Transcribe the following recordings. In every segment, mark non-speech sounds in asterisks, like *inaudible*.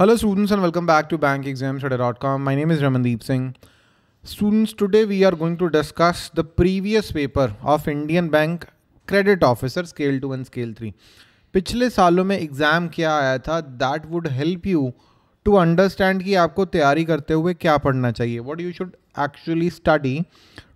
Hello students and welcome back to bankexamstudy.com. My name is Ramandeep Singh. Students, today we are going to discuss the previous paper of Indian Bank Credit Officer Scale 2 and Scale 3. पिछले सालों में exam क्या आया था that would help you to understand कि आपको तैयारी करते हुए क्या पढ़ना चाहिए what you should actually study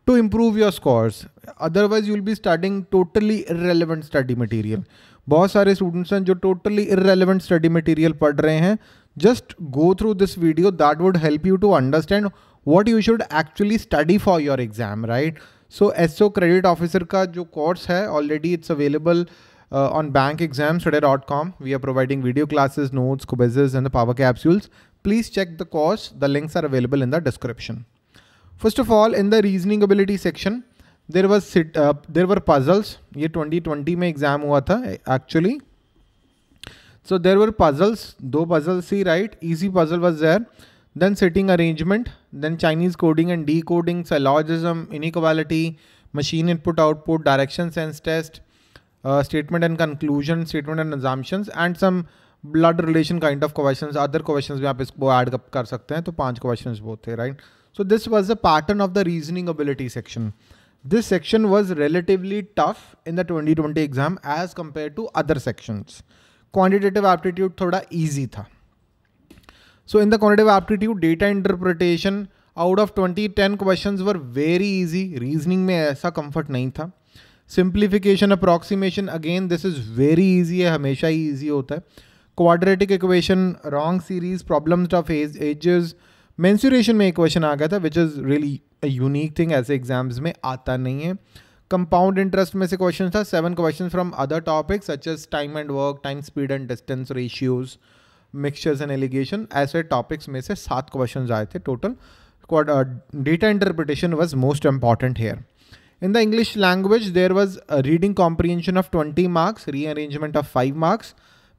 to improve your scores otherwise you will be starting totally irrelevant study material बहुत सारे स्टूडेंट्स हैं जो टोटली इरेलीवेंट स्टडी मटेरियल पढ़ रहे हैं Just go through this video that would help you to understand what you should actually study for your exam, right? So SO Credit Officer का जो course है already it's available uh, on bankexamstudy.com. We are providing video classes, notes, quizzes and the power capsules. Please check the course. The links are available in the description. First of all, in the reasoning ability section, there was sit, uh, there were puzzles. ये 2020 में exam हुआ था actually. So there were puzzles, two puzzles, see, right? Easy puzzle was there. Then sitting arrangement, then Chinese coding and decoding, syllogism, inequality, machine input output, direction sense test, uh, statement and conclusion, statement and assumptions, and some blood relation kind of questions, other questions we have to add up, so five questions both there, right? So this was the pattern of the reasoning ability section. This section was relatively tough in the 2020 exam as compared to other sections. Quantitative aptitude थोड़ा easy था so in the quantitative aptitude data interpretation out of twenty ten question were very easy reasoning में ऐसा comfort नहीं था simplification approximation again this is very easy है हमेशा ही easy होता है quadratic equation wrong series problems of age ages mensuration में एक क्वेश्चन आ गया था which is really unique thing ऐसे एग्जाम्स में आता नहीं है कंपाउंड इंटरेस्ट में से क्वेश्चन था seven question from other topics such as time and work time speed and distance ratios mixtures and alligation ऐसे टॉपिक्स में से सात क्वेश्चन आए थे total data interpretation was most important here in the English language there was reading comprehension of twenty marks rearrangement of five marks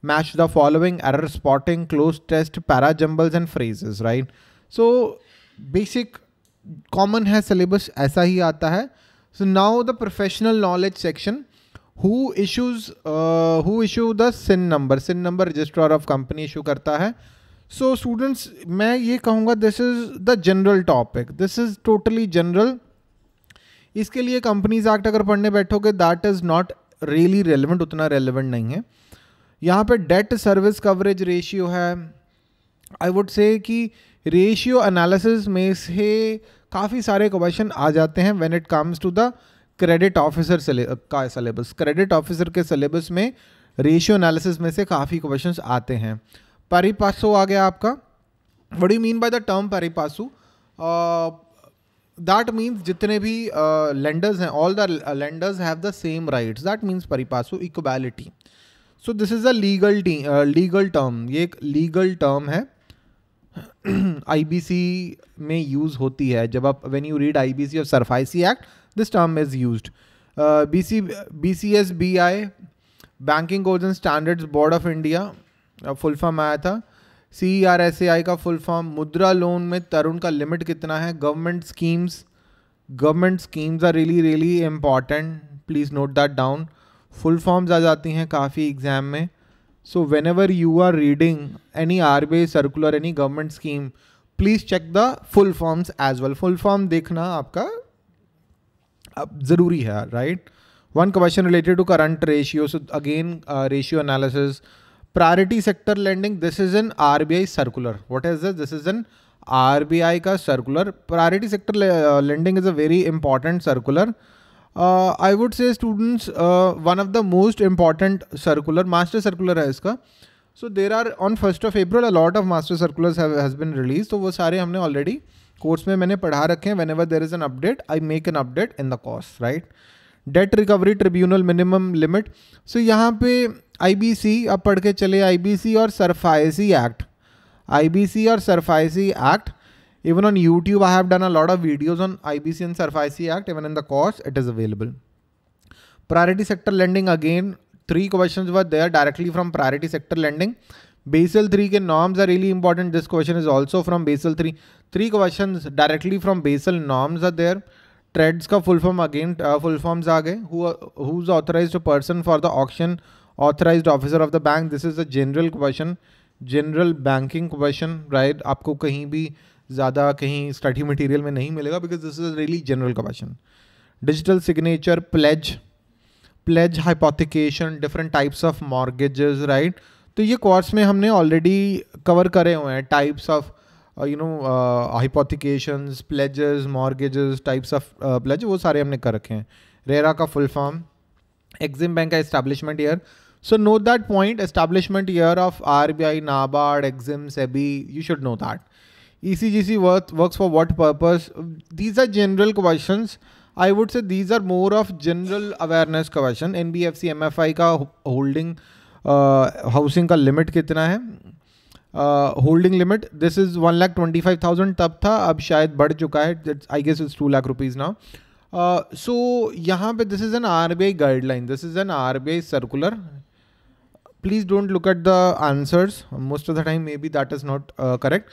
match the following error spotting cloze test para jumbles and phrases right so basic common है syllabus ऐसा ही आता है So now the professional knowledge section who issues uh, who issue the sin number sin number registrar of company issue करता है सो so, students मैं ये कहूँगा this is the general topic this is totally general इसके लिए companies act अगर पढ़ने बैठोगे that is not really relevant उतना रेलिवेंट नहीं है यहाँ पे डेट सर्विस कवरेज रेशियो है आई वुड से कि रेशियो एनालिसिस में से काफ़ी सारे क्वेश्चन आ जाते हैं when it comes to the credit officer का सिलेबस क्रेडिट ऑफिसर के सिलेबस में रेशियो एनालिसिस में से काफ़ी क्वेश्चंस आते हैं परिपासु आ गया आपका what you mean by the term pari passu that means जितने भी लेंडर्स हैं all the lenders have the same rights that means pari passu equality so this is a legal legal term ये एक लीगल टर्म है आईबीसी *clears throat* में use होती है जब आप when you read IBC of SARFAESI act this term is use B B C C S B I banking codes and standards board of India full form आया था C R S A आई का full form मुद्रा loan में तरुण का limit कितना है government schemes government schemes are really really important please note that down full forms आ जाती हैं काफ़ी एग्ज़ाम में So whenever you are reading any RBI circular, any government scheme, please check the full forms as well. Full form देखना आपका अब ज़रूरी है right? One question related to current ratio. So again, uh, ratio analysis. Priority sector lending. This is an RBI circular. What is this? This is an RBI का circular. Priority sector lending is a very important circular. Uh, I would say students one of the most important circular master circular है इसका so there are on first of April a lot of master circular has been release तो वो सारे हमने already course में मैंने पढ़ा रखे हैं whenever there is an update I make an update in the course right debt recovery tribunal minimum limit सो यहाँ पे सी अब पढ़ के चले आई बी सी और SARFAESI act I B C और SARFAESI act Even on YouTube, I have done a lot of videos on IBC and Surf IC Act. Even in the course, it is available. Priority sector lending again, three questions were there directly from priority sector lending. Basel 3 के norms are really important. This question is also from Basel 3. Three questions directly from Basel norms are there. Treads ka full form again uh, full forms are Who who's authorized person for the auction? Authorized officer of the bank. This is a general question. General banking question, right? आपको कहीं भी ज़्यादा कहीं study material में नहीं मिलेगा because this is really general का question digital signature pledge pledge hypothecation different types of mortgages right तो ये कोर्स में हमने ऑलरेडी कवर करे हुए हैं types of you know hypothecations pledges mortgages types of pledge वो सारे हमने कर रखे हैं रेरा का फुल फॉर्म एग्जिम बैंक का establishment year so know that point establishment year of R B I NABARD EXIM SEBI you should know that ECGC work, works for what purpose? These are these are I would say these are N B F C M F I का holding housing का limit कितना है holding limit this is one lakh twenty five thousand तब था अब शायद बढ़ चुका है I guess is two lakh rupees now so यहाँ पे this is an R B I guideline this is an R B I circular please don't look at the answers most of the time may be that is not correct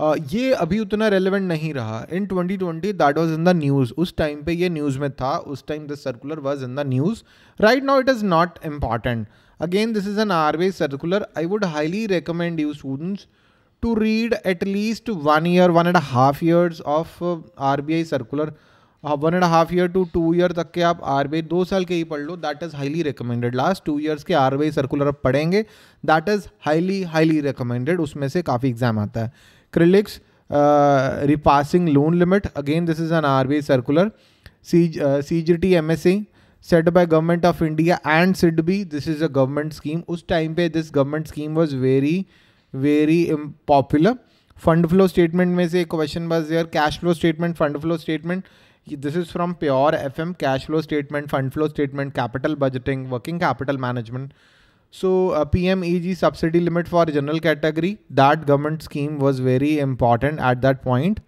ये अभी उतना relevant नहीं रहा in 2020 that was in the news उस time पे ये news में था उस time the circular was in the news right now it is not important again this is an R B circular I would highly recommend you students to read at least one year one and half years of R B I circular one and half year to two year तक के आप are B आई दो साल के ही पढ़ लो that is highly recommended last two years के आर बी आई सर्कुलर आप पढ़ेंगे that is highly highly recommended उसमें से काफ़ी एग्जाम आता है acrylics uh, repassing loan limit again this is an RBI circular C, uh, CGT MSA set by government of India and SIDBI this is a government scheme उस time पे this government scheme was very very popular fund flow statement में से एक question बस there cash flow statement fund flow statement this is from pure F M cash flow statement fund flow statement capital budgeting working capital management so P M E G subsidy limit for general category that government scheme was very important at that point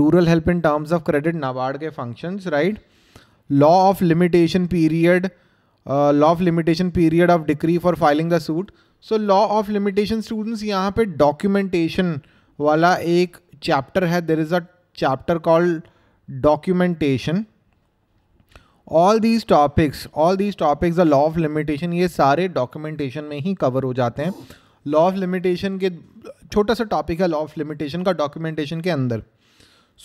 rural help in terms of credit NABARD के functions right law of limitation period law of limitation period of decree for filing the suit so law of limitation students यहाँ पे documentation वाला एक chapter है there is a chapter called documentation all these topics all these topics the law of limitation ये सारे documentation में ही cover हो जाते हैं लॉ ऑफ लिमिटेशन के छोटा सा टॉपिक है लॉ ऑफ लिमिटेशन का डॉक्यूमेंटेशन के अंदर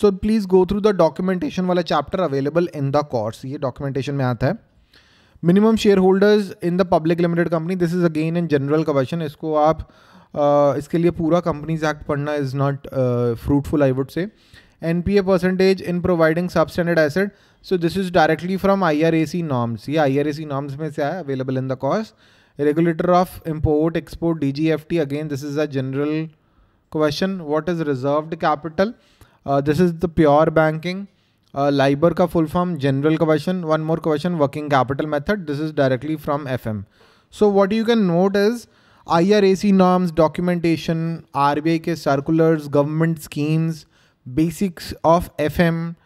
so please go through the documentation वाला chapter available in the course ये डॉक्यूमेंटेशन में आता है minimum share holders in the public limited company this is again in general question इसको आप uh, इसके लिए पूरा कंपनीज एक्ट पढ़ना is not fruitful I would say NPA percentage in providing substandard asset. So this is directly from IRAC norms. Yeah, IRAC norms may say available in the course. Regulator of import, export, DGFT. Again, this is a general question. What is reserved capital? Uh, this is the pure banking. Uh, LIBOR ka full form, general question. One more question, working capital method. This is directly from FM. So what you can note is IRAC norms, documentation, RBI ke circulars, government schemes, basics of FM,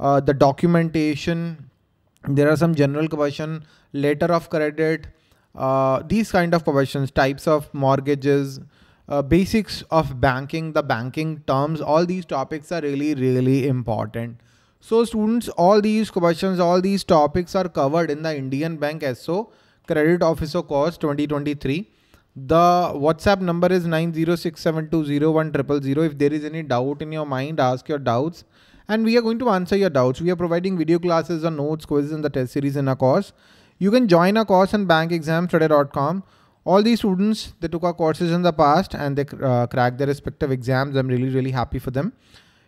uh, the documentation. There are some general question, letter of credit, uh, these kind of questions, types of mortgages, uh, basics of banking, the banking terms, all these topics are really, really important. So students, all these questions, all these topics are covered in the Indian Bank SO Credit Officer course 2023. The WhatsApp number is 906720100. If there is any doubt in your mind, ask your doubts. And we are going to answer your doubts. We are providing video classes or notes, quizzes, and the test series in our course. You can join our course on bankexamstudy.com. All these students, they took our courses in the past and they uh, cracked their respective exams. I'm really, really happy for them.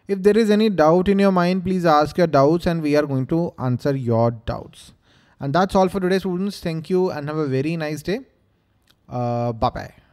If there is any doubt in your mind, please ask your doubts and we are going to answer your doubts. And that's all for today, students. Thank you and have a very nice day. Uh, bye bye.